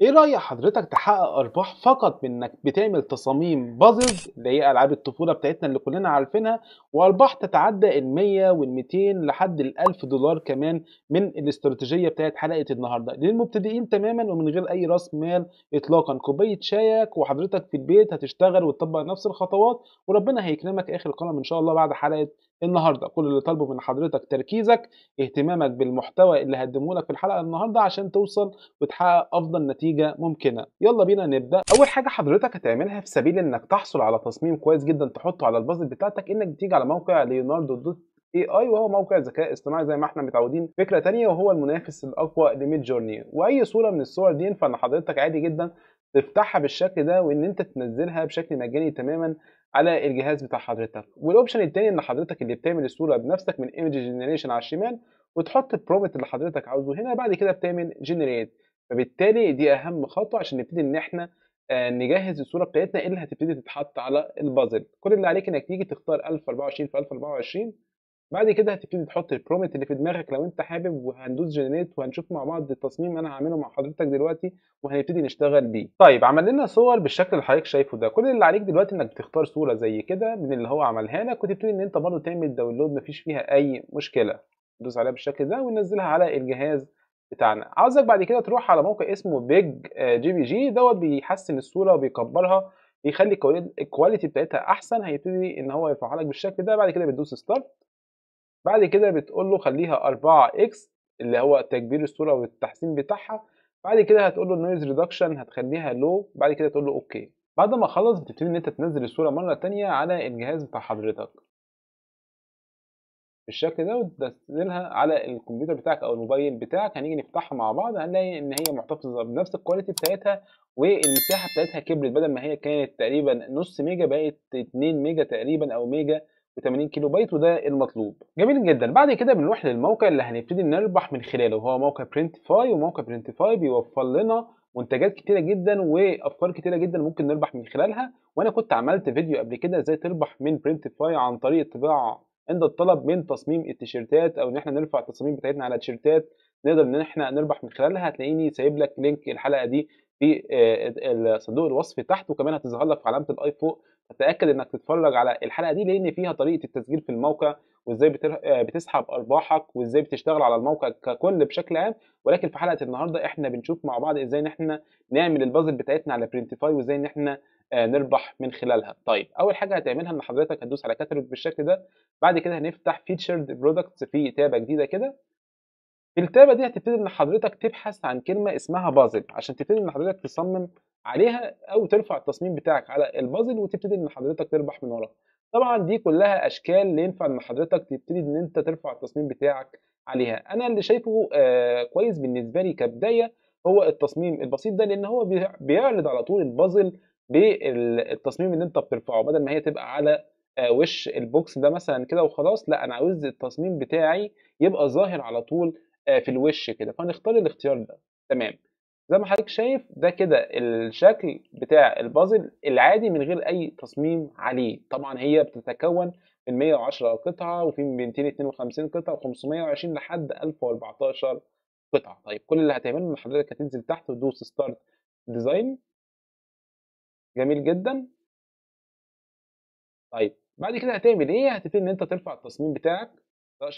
ايه رأي حضرتك تحقق ارباح فقط بانك بتعمل تصاميم بازلز اللي هي العاب الطفولة بتاعتنا اللي كلنا عارفينها وارباح تتعدى ال 100 وال 200 لحد ال 1000 دولار كمان من الاستراتيجية بتاعت حلقة النهاردة للمبتدئين تماما ومن غير اي راس مال اطلاقا كوباية شايك وحضرتك في البيت هتشتغل وتطبق نفس الخطوات وربنا هيكرمك اخر القلم ان شاء الله بعد حلقة النهارده كل اللي طالبه من حضرتك تركيزك اهتمامك بالمحتوى اللي هقدمه لك في الحلقه النهارده عشان توصل وتحقق افضل نتيجه ممكنه يلا بينا نبدا اول حاجه حضرتك هتعملها في سبيل انك تحصل على تصميم كويس جدا تحطه على البازل بتاعتك انك تيجي على موقع ليوناردو دوت اي اي وهو موقع ذكاء اصطناعي زي ما احنا متعودين فكره تانية وهو المنافس الاقوى لميد جورني واي صوره من الصور دي فان حضرتك عادي جدا تفتحها بالشكل ده وان انت تنزلها بشكل مجاني تماما على الجهاز بتاع حضرتك والاوبشن الثاني ان حضرتك اللي بتعمل الصوره بنفسك من ايمج جنريشن على الشمال وتحط البرومت اللي حضرتك عاوزه هنا بعد كده بتعمل جنريت فبالتالي دي اهم خطوه عشان نبتدي ان احنا آه، نجهز الصوره بتاعتنا اللي هتبتدي تتحط على البازل كل اللي عليك انك تيجي تختار 1024 في 1024 بعد كده هتبتدي تحط البرومت اللي في دماغك لو انت حابب وهندوس جنريت وهنشوف مع بعض التصميم انا هعمله مع حضرتك دلوقتي وهنبتدي نشتغل بيه طيب عمل لنا صور بالشكل اللي حضرتك شايفه ده كل اللي عليك دلوقتي انك تختار صوره زي كده من اللي هو عملها لك وتبتدي ان انت برضه تعمل داونلود مفيش فيها اي مشكله دوس عليها بالشكل ده وننزلها على الجهاز بتاعنا عاوزك بعد كده تروح على موقع اسمه بيج جي بي جي دوت بيحسن الصوره وبيكبرها بيخلي الكواليتي بتاعتها احسن هيبتدي ان هو يرفعها لك بالشكل ده بعد كده بتدوس ستارت بعد كده بتقول له خليها 4 اكس اللي هو تكبير الصوره والتحسين بتاعها بعد كده هتقول له النويز ريدكشن هتخليها لو بعد كده تقول له اوكي بعد ما خلص بتبتدي ان انت تنزل الصوره مره ثانيه على الجهاز بتاع حضرتك بالشكل ده وتنزلها على الكمبيوتر بتاعك او الموبايل بتاعك هنيجي نفتحها مع بعض هنلاقي ان هي محتفظه بنفس الكواليتي بتاعتها والمساحه بتاعتها كبرت بدل ما هي كانت تقريبا نص ميجا بقت 2 ميجا تقريبا او ميجا 80 كيلو بايت وده المطلوب جميل جدا بعد كده بنروح للموقع اللي هنبتدي نربح من خلاله وهو موقع برنتفاي وموقع برنتفاي بيوفر لنا منتجات كتيرة جدا وافكار كتيرة جدا ممكن نربح من خلالها وانا كنت عملت فيديو قبل كده ازاي تربح من برنتفاي عن طريق الطباعة عند الطلب من تصميم التيشيرتات او ان احنا نرفع التصاميم بتاعتنا على تيشيرتات نقدر ان احنا نربح من خلالها هتلاقيني سايب لك لينك الحلقه دي في آه، صندوق الوصف تحت وكمان هتظهر لك في علامه الاي فوق اتاكد انك تتفرج على الحلقه دي لان فيها طريقه التسجيل في الموقع وازاي آه، بتسحب ارباحك وازاي بتشتغل على الموقع ككل بشكل عام ولكن في حلقه النهارده احنا بنشوف مع بعض ازاي ان احنا نعمل البازل بتاعتنا على برنتفاي وازاي ان احنا آه، نربح من خلالها طيب اول حاجه هتعملها ان حضرتك هتدوس على كاتالوج بالشكل ده بعد كده هنفتح فيتشرد برودكتس في تابه جديده كده في التابه دي هتبتدي ان حضرتك تبحث عن كلمه اسمها بازل عشان تبتدي ان حضرتك تصمم عليها او ترفع التصميم بتاعك على البازل وتبتدي ان حضرتك تربح من وراها طبعا دي كلها اشكال اللي ينفع ان حضرتك تبتدي ان انت ترفع التصميم بتاعك عليها انا اللي شايفه آه كويس بالنسبه لي كبدايه هو التصميم البسيط ده لان هو بيعرض على طول البازل بالتصميم اللي انت بترفعه بدل ما هي تبقى على آه وش البوكس ده مثلا كده وخلاص لا انا عاوز التصميم بتاعي يبقى ظاهر على طول آه في الوش كده فنختار الاختيار ده تمام زي ما حضرتك شايف ده كده الشكل بتاع البازل العادي من غير اي تصميم عليه طبعا هي بتتكون من 110 قطعه وفي من 252 قطعه و520 لحد 1014 قطعه طيب كل اللي هتعمله ان حضرتك هتنزل تحت وتدوس ستارت ديزاين جميل جدا طيب بعد كده هتعمل ايه هتبتدي ان انت ترفع التصميم بتاعك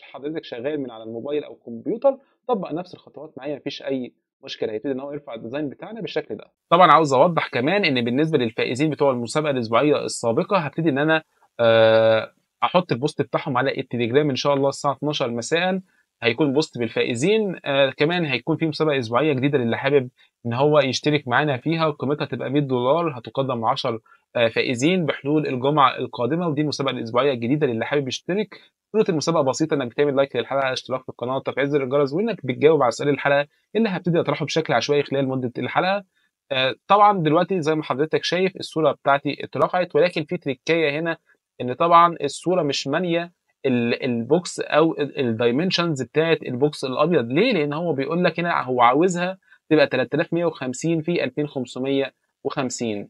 حضرتك شغال من على الموبايل او الكمبيوتر طبق نفس الخطوات معايا مفيش اي مشكله هيبتدي ان هو يرفع الديزاين بتاعنا بالشكل ده طبعا عاوز اوضح كمان ان بالنسبه للفائزين بتوع المسابقه الاسبوعيه السابقه هبتدي ان انا آه، احط البوست بتاعهم على التليجرام ان شاء الله الساعه 12 مساء هيكون بوست بالفائزين آه كمان هيكون في مسابقه اسبوعيه جديده للي حابب ان هو يشترك معانا فيها قيمتها تبقى 100 دولار هتقدم 10 آه، فائزين بحلول الجمعه القادمه ودي المسابقه الاسبوعيه الجديده للي حابب يشترك صوره المسابقه بسيطه انك بتعمل لايك للحلقه اشتراك في القناه وتفعيل زر الجرس وانك بتجاوب على سؤال الحلقه اللي هبتدي اطرحه بشكل عشوائي خلال مده الحلقه آه، طبعا دلوقتي زي ما حضرتك شايف الصوره بتاعتي اترفعت ولكن في تريكايه هنا ان طبعا الصوره مش ماليه البوكس او الدايمنشنز بتاعت البوكس الابيض ليه لان هو بيقول لك هنا هو عاوزها تبقى 3150 في 2550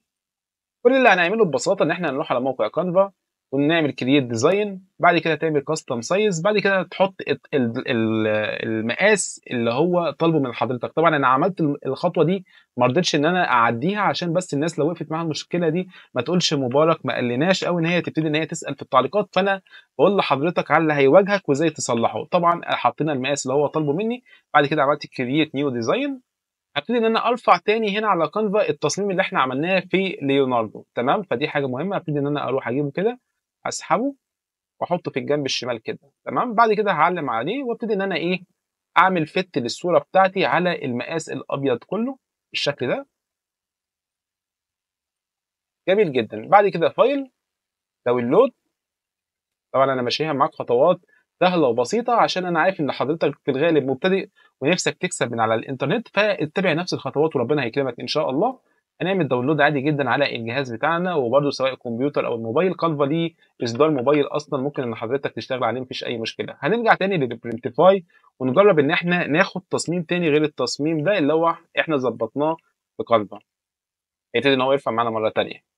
كل اللي هنعمله ببساطه ان احنا هنروح على موقع كانفا ونعمل كرييت ديزاين بعد كده تعمل كاستم سايز بعد كده تحط المقاس اللي هو طالبه من حضرتك طبعا انا عملت الخطوه دي ما رضيتش ان انا اعديها عشان بس الناس لو وقفت معاها المشكله دي ما تقولش مبارك ما قالناش او ان هي تبتدي ان هي تسال في التعليقات فانا بقول لحضرتك على اللي هيواجهك وازاي تصلحه طبعا حطينا المقاس اللي هو طالبه مني بعد كده عملت كرييت نيو ديزاين هبتدي ان انا ارفع تاني هنا على كانفا التصميم اللي احنا عملناه في ليوناردو تمام فدي حاجه مهمه هبتدي ان انا اروح اجيبه كده اسحبه واحطه في الجنب الشمال كده تمام بعد كده هعلم عليه وابتدي ان انا ايه اعمل فت للصوره بتاعتي على المقاس الابيض كله بالشكل ده جميل جدا بعد كده فايل داونلود طبعا انا ماشيها معاك خطوات سهله وبسيطه عشان انا عارف ان حضرتك في الغالب مبتدئ ونفسك تكسب من على الانترنت فاتبع نفس الخطوات وربنا هيكرمك ان شاء الله هنعمل داونلود عادي جدا على الجهاز بتاعنا وبرده سواء الكمبيوتر او الموبايل كانفا ليه اصدار موبايل اصلا ممكن ان حضرتك تشتغل عليه مفيش اي مشكله هنرجع تاني للبرنتيفاي ونجرب ان احنا ناخد تصميم تاني غير التصميم ده اللي هو احنا ظبطناه في كالفا هيبتدي ان هو يرفع معانا مره تانيه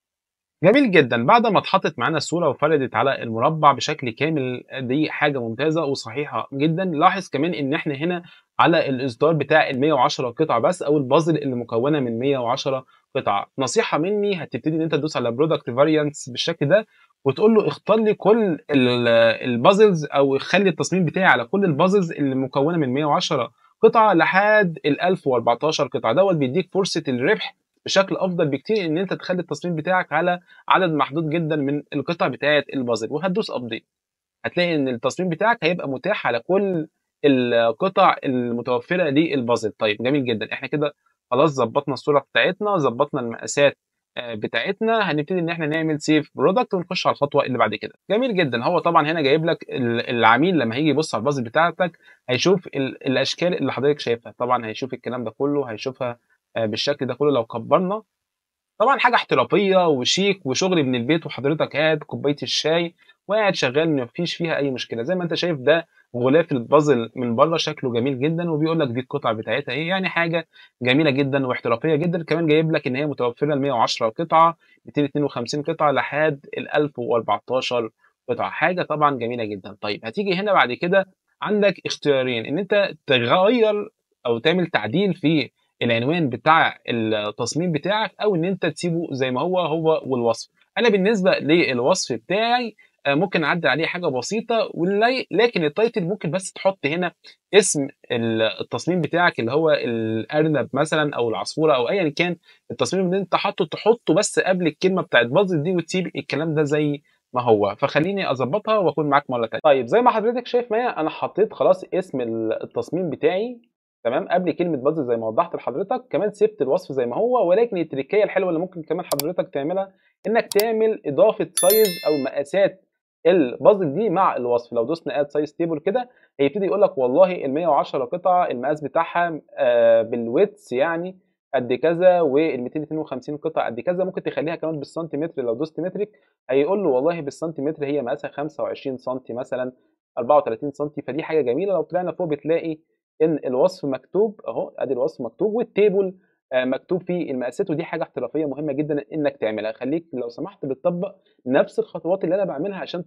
جميل جدا بعد ما اتحطت معانا الصوره وفردت على المربع بشكل كامل دي حاجه ممتازه وصحيحه جدا لاحظ كمان ان احنا هنا على الاصدار بتاع ال 110 قطعه بس او البازل اللي مكونه من 110 قطعه نصيحه مني هتبتدي ان انت تدوس على برودكت فاريانتس بالشكل ده وتقول له اختار لي كل البازلز او خلي التصميم بتاعي على كل البازلز اللي مكونه من 110 قطعه لحد ال 1014 قطعه دوت بيديك فرصه الربح بشكل افضل بكتير ان انت تخلي التصميم بتاعك على عدد محدود جدا من القطع بتاعه البازل وهتدوس ابديت هتلاقي ان التصميم بتاعك هيبقى متاح على كل القطع المتوفره للبازل طيب جميل جدا احنا كده خلاص ظبطنا الصوره بتاعتنا ظبطنا المقاسات آه، بتاعتنا هنبتدي ان احنا نعمل سيف برودكت ونخش على الخطوه اللي بعد كده جميل جدا هو طبعا هنا جايب لك العميل لما هيجي يبص على البازل بتاعتك هيشوف الاشكال اللي حضرتك شايفها طبعا هيشوف الكلام ده كله هيشوفها آه، بالشكل ده كله لو كبرنا طبعا حاجه احترافيه وشيك وشغل من البيت وحضرتك قاعد كوبايه الشاي وقاعد شغال مفيش فيها اي مشكله زي ما انت شايف ده غلاف البازل من بره شكله جميل جدا وبيقول لك دي القطع بتاعتها ايه يعني حاجه جميله جدا واحترافيه جدا كمان جايب لك ان هي متوفره ل 110 قطعه 252 قطعه لحد ال 1014 قطعه حاجه طبعا جميله جدا طيب هتيجي هنا بعد كده عندك اختيارين ان انت تغير او تعمل تعديل في العنوان بتاع التصميم بتاعك او ان انت تسيبه زي ما هو هو والوصف انا بالنسبه للوصف بتاعي آه، ممكن اعدل عليه حاجه بسيطه لكن التايتل ممكن بس تحط هنا اسم التصميم بتاعك اللي هو الارنب مثلا او العصفوره او ايا كان التصميم اللي انت حاطه تحطه بس قبل الكلمه بتاعت بازل دي وتسيب الكلام ده زي ما هو فخليني اظبطها واكون معاك مره ثانيه طيب زي ما حضرتك شايف معايا انا حطيت خلاص اسم التصميم بتاعي تمام قبل كلمه بازل زي ما وضحت لحضرتك كمان سبت الوصف زي ما هو ولكن التركيه الحلوه اللي ممكن كمان حضرتك تعملها انك تعمل اضافه سايز او مقاسات البازل دي مع الوصف لو دوسنا اد سايز تيبل كده هيبتدي يقول لك والله ال 110 قطعه المقاس بتاعها آه، بالويتس يعني قد كذا وال 252 قطعه قد كذا ممكن تخليها كمان بالسنتيمتر لو دوست مترك هيقول له والله بالسنتيمتر هي مقاسها 25 سم مثلا 34 سم فدي حاجه جميله لو طلعنا فوق بتلاقي ان الوصف مكتوب اهو ادي الوصف مكتوب والتيبل آه، مكتوب في المقاسات ودي حاجه احترافيه مهمه جدا انك تعملها خليك لو سمحت بتطبق نفس الخطوات اللي انا بعملها عشان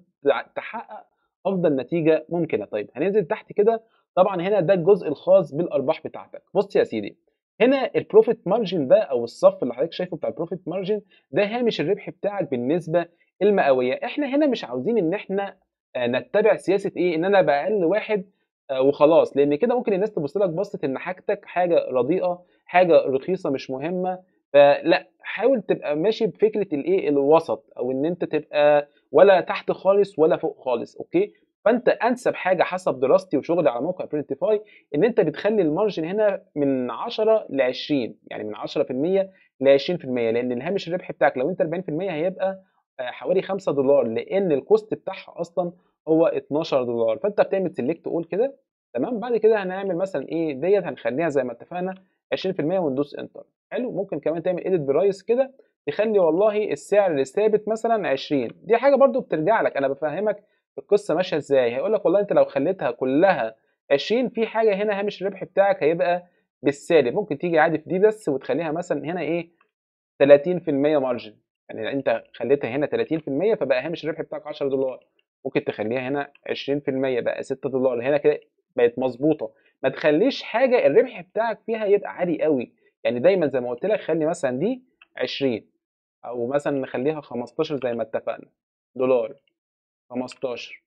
تحقق افضل نتيجه ممكنه طيب هننزل تحت كده طبعا هنا ده الجزء الخاص بالارباح بتاعتك بص يا سيدي هنا البروفيت مارجن ده او الصف اللي حضرتك شايفه بتاع البروفيت مارجن ده هامش الربح بتاعك بالنسبه المئويه احنا هنا مش عاوزين ان احنا آه، نتبع سياسه ايه ان انا بقل واحد آه، وخلاص لان كده ممكن الناس تبص لك بصه ان حاجتك حاجه رديئه حاجه رخيصه مش مهمه فلا حاول تبقى ماشي بفكره الايه الوسط او ان انت تبقى ولا تحت خالص ولا فوق خالص اوكي فانت انسب حاجه حسب دراستي وشغلي على موقع برنتيفاي ان انت بتخلي المارجن هنا من 10 ل 20 يعني من 10% ل 20% لان الهامش الربح بتاعك لو انت 40% هيبقى آه، حوالي 5 دولار لان الكوست بتاعها اصلا هو 12 دولار فانت بتعمل سيلكت اول كده تمام بعد كده هنعمل مثلا ايه ديت هنخليها زي ما اتفقنا 20% وندوس انتر حلو ممكن كمان تعمل ايديت برايس كده تخلي والله السعر الثابت مثلا 20 دي حاجه برده بترجع لك انا بفهمك القصه ماشيه ازاي هيقول لك والله انت لو خليتها كلها 20 في حاجه هنا هامش الربح بتاعك هيبقى بالسالب ممكن تيجي عادي في دي بس وتخليها مثلا هنا ايه 30% مارجن يعني انت خليتها هنا 30% فبقى هامش الربح بتاعك 10 دولار ممكن تخليها هنا 20% بقى 6 دولار هنا كده بقت مظبوطه ما تخليش حاجه الربح بتاعك فيها يبقى عالي قوي يعني دايما زي ما قلت لك خلي مثلا دي 20 او مثلا نخليها 15 زي ما اتفقنا دولار 15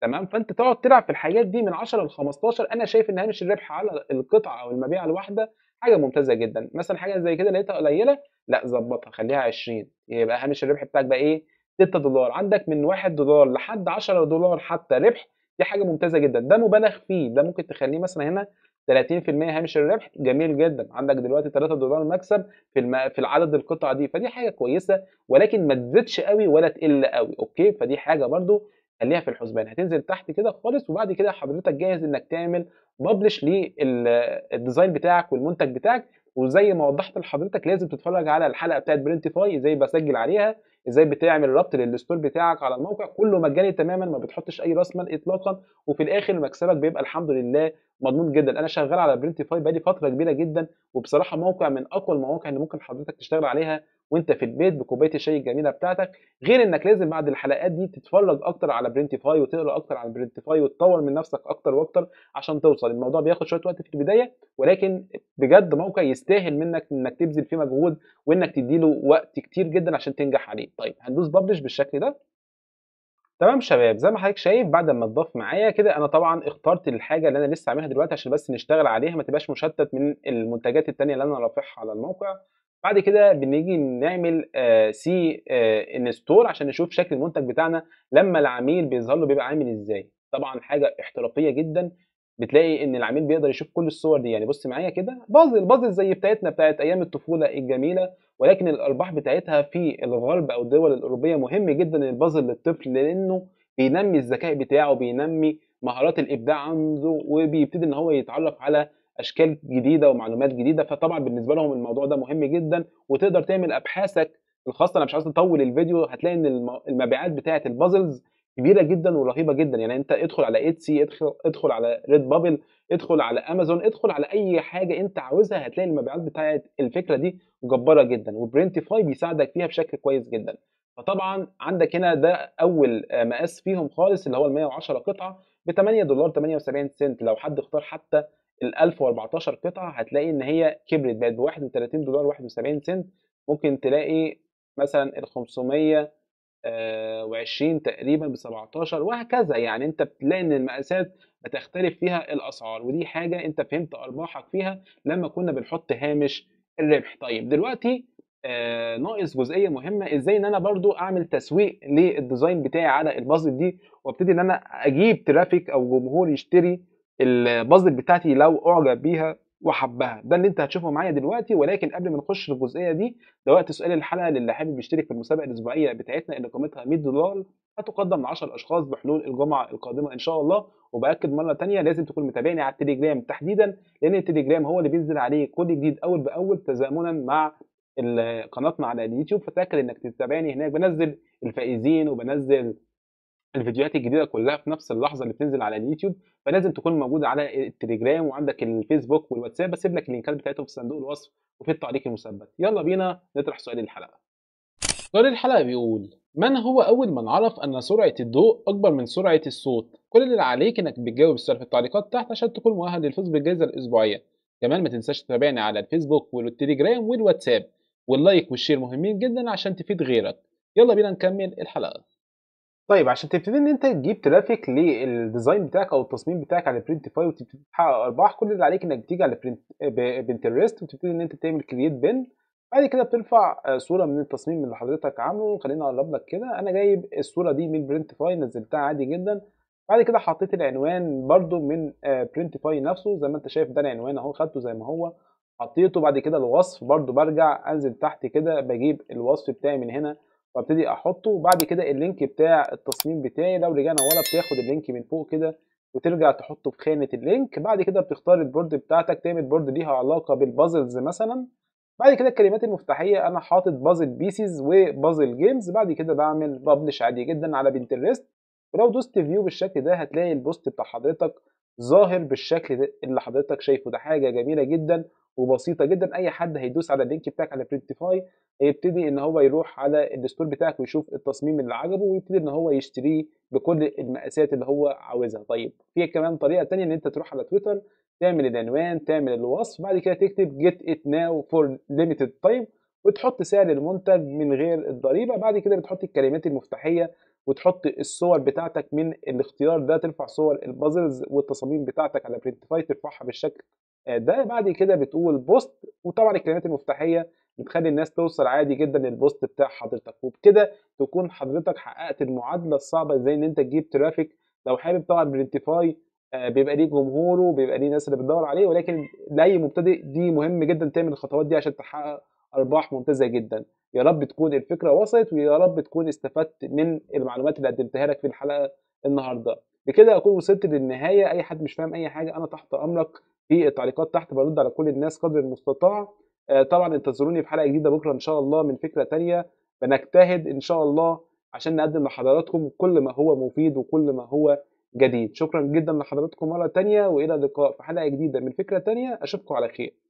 تمام فانت تقعد تلعب في الحاجات دي من 10 ل 15 انا شايف ان هامش الربح على القطعه او المبيعه الواحده حاجه ممتازه جدا مثلا حاجه زي كده لقيتها قليله لا ظبطها خليها 20 يبقى هامش الربح بتاعك بقى ايه 6 دولار عندك من 1 دولار لحد 10 دولار حتى ربح دي حاجه ممتازه جدا ده مبالغ فيه ده ممكن تخليه مثلا هنا 30% هامش الربح جميل جدا عندك دلوقتي 3 دولار مكسب في الم... في العدد القطع دي فدي حاجه كويسه ولكن ما تزيدش قوي ولا تقل قوي اوكي فدي حاجه برده خليها في الحسبان هتنزل تحت كده خالص وبعد كده حضرتك جاهز انك تعمل ببلش للديزاين بتاعك والمنتج بتاعك وزي ما وضحت لحضرتك لازم تتفرج على الحلقه بتاعت برنتيفاي ازاي بسجل عليها ازاي بتعمل ربط للستور بتاعك على الموقع كله مجاني تماما ما بتحطش اي راس مال اطلاقا وفي الاخر مكسبك بيبقى الحمد لله مضمون جدا انا شغال على برنتيفاي بقالي فتره كبيره جدا وبصراحه موقع من اقوى المواقع اللي ممكن حضرتك تشتغل عليها وانت في البيت بكوبايه الشاي الجميله بتاعتك غير انك لازم بعد الحلقات دي تتفرج اكتر على برنتيفاي وتقرا اكتر عن برنتيفاي وتطور من نفسك اكتر واكتر عشان توصل الموضوع بياخد شويه وقت في البدايه ولكن بجد موقع يستاهل منك انك تبذل فيه مجهود وانك تديله وقت كتير جدا عشان تنجح عليه طيب هندوس ببلش بالشكل ده تمام شباب زي ما حضرتك شايف بعد ما اتضاف معايا كده انا طبعا اخترت الحاجه اللي انا لسه عاملها دلوقتي عشان بس نشتغل عليها ما تبقاش مشتت من المنتجات التانية اللي انا رافعها على الموقع بعد كده بنيجي نعمل آه، سي آه، انستور عشان نشوف شكل المنتج بتاعنا لما العميل بيظهر له بيبقى عامل ازاي طبعا حاجه احترافيه جدا بتلاقي ان العميل بيقدر يشوف كل الصور دي يعني بص معايا كده بازل بازل زي بتاعتنا بتاعت ايام الطفوله الجميله ولكن الارباح بتاعتها في الغرب او الدول الاوروبيه مهم جدا البازل للطفل لانه بينمي الذكاء بتاعه بينمي مهارات الابداع عنده وبيبتدي ان هو يتعرف على اشكال جديده ومعلومات جديده فطبعا بالنسبه لهم الموضوع ده مهم جدا وتقدر تعمل ابحاثك الخاصه انا مش عايز اطول الفيديو هتلاقي ان المبيعات بتاعه البازلز كبيره جدا ورهيبه جدا يعني انت ادخل على ايتسي ادخل ادخل على ريد بابل ادخل على امازون ادخل على اي حاجه انت عاوزها هتلاقي المبيعات بتاعه الفكره دي جباره جدا وبرنتيفاي بيساعدك فيها بشكل كويس جدا فطبعا عندك هنا ده اول مقاس فيهم خالص اللي هو ال 110 قطعه ب 8 دولار 78 سنت لو حد اختار حتى ال 1014 قطعه هتلاقي ان هي كبرت بقت ب 31 دولار و71 سنت ممكن تلاقي مثلا ال 520 آه، تقريبا ب 17 وهكذا يعني انت بتلاقي ان المقاسات بتختلف فيها الاسعار ودي حاجه انت فهمت ارباحك فيها لما كنا بنحط هامش الربح طيب دلوقتي آه ناقص جزئيه مهمه ازاي ان انا برضو اعمل تسويق للديزاين بتاعي على البازل دي وابتدي ان انا اجيب ترافيك او جمهور يشتري البازل بتاعتي لو اعجب بيها وحبها ده اللي انت هتشوفه معايا دلوقتي ولكن قبل ما نخش الجزئيه دي ده وقت سؤال الحلقه للي حابب يشترك في المسابقه الاسبوعيه بتاعتنا اللي قيمتها 100 دولار هتقدم ل 10 اشخاص بحلول الجمعه القادمه ان شاء الله وباكد مره ثانيه لازم تكون متابعني على التليجرام تحديدا لان التليجرام هو اللي بينزل عليه كل جديد اول باول تزامنا مع قناتنا على اليوتيوب فتاكد انك تتابعني هناك بنزل الفائزين وبنزل الفيديوهات الجديده كلها في نفس اللحظه اللي بتنزل على اليوتيوب فلازم تكون موجود على التليجرام وعندك الفيسبوك والواتساب بسيب لك اللينكات بتاعتهم في صندوق الوصف وفي التعليق المثبت يلا بينا نطرح سؤال الحلقه سؤال الحلقه بيقول من هو اول من عرف ان سرعه الضوء اكبر من سرعه الصوت كل اللي عليك انك بتجاوب السؤال في التعليقات تحت عشان تكون مؤهل للفوز بالجائزه الاسبوعيه كمان ما تنساش تتابعني على الفيسبوك والتليجرام والواتساب واللايك والشير مهمين جدا عشان تفيد غيرك يلا بينا نكمل الحلقه طيب عشان تبتدي ان انت تجيب ترافيك للديزاين بتاعك او التصميم بتاعك على برنتفاي وتبتدي تحقق ارباح كل اللي عليك انك تيجي على بنترست وتبتدي ان انت تعمل كرييت بن بعد كده بترفع آه، صوره من التصميم اللي حضرتك عامله خليني اقرب لك كده انا جايب الصوره دي من برنتفاي نزلتها عادي جدا بعد كده حطيت العنوان برده من برنتفاي آه، نفسه زي ما انت شايف ده العنوان اهو خدته زي ما هو حطيته بعد كده الوصف برده برجع انزل تحت كده بجيب الوصف بتاعي من هنا وابتدي احطه وبعد كده اللينك بتاع التصميم بتاعي لو رجعنا ورا بتاخد اللينك من فوق كده وترجع تحطه في خانه اللينك بعد كده بتختار البورد بتاعتك تعمل بورد ليها علاقه بالبازلز مثلا بعد كده الكلمات المفتاحيه انا حاطط بازل بيسز وبازل جيمز بعد كده بعمل ببلش عادي جدا على بنترست ولو دوست فيو بالشكل ده هتلاقي البوست بتاع حضرتك ظاهر بالشكل ده اللي حضرتك شايفه ده حاجه جميله جدا وبسيطه جدا اي حد هيدوس على اللينك بتاعك على برنتيفاي يبتدي ان هو يروح على الستور بتاعك ويشوف التصميم اللي عجبه ويبتدي ان هو يشتريه بكل المقاسات اللي هو عاوزها طيب في كمان طريقه ثانيه ان انت تروح على تويتر تعمل العنوان تعمل الوصف بعد كده تكتب جيت ات ناو فور ليميتد تايم وتحط سعر المنتج من غير الضريبه بعد كده بتحط الكلمات المفتاحيه وتحط الصور بتاعتك من الاختيار ده ترفع صور البازلز والتصاميم بتاعتك على برنتفاي ترفعها بالشكل آه، ده بعد كده بتقول بوست وطبعا الكلمات المفتاحيه بتخلي الناس توصل عادي جدا للبوست بتاع حضرتك وبكده تكون حضرتك حققت المعادله الصعبه ازاي ان انت تجيب ترافيك لو حابب طبعا برنتيفاي آه، بيبقى ليه جمهوره بيبقى ليه الناس اللي بتدور عليه ولكن لاي مبتدئ دي مهم جدا تعمل الخطوات دي عشان تحقق ارباح ممتازه جدا يا رب تكون الفكره وصلت ويا رب تكون استفدت من المعلومات اللي قدمتها لك في الحلقه النهارده بكده اكون وصلت للنهايه اي حد مش فاهم اي حاجه انا تحت امرك في التعليقات تحت برد على كل الناس قدر المستطاع آه، طبعا انتظروني في حلقه جديده بكره ان شاء الله من فكره تانية بنجتهد ان شاء الله عشان نقدم لحضراتكم كل ما هو مفيد وكل ما هو جديد شكرا جدا لحضراتكم مره تانية والى اللقاء في حلقه جديده من فكره تانية اشوفكم على خير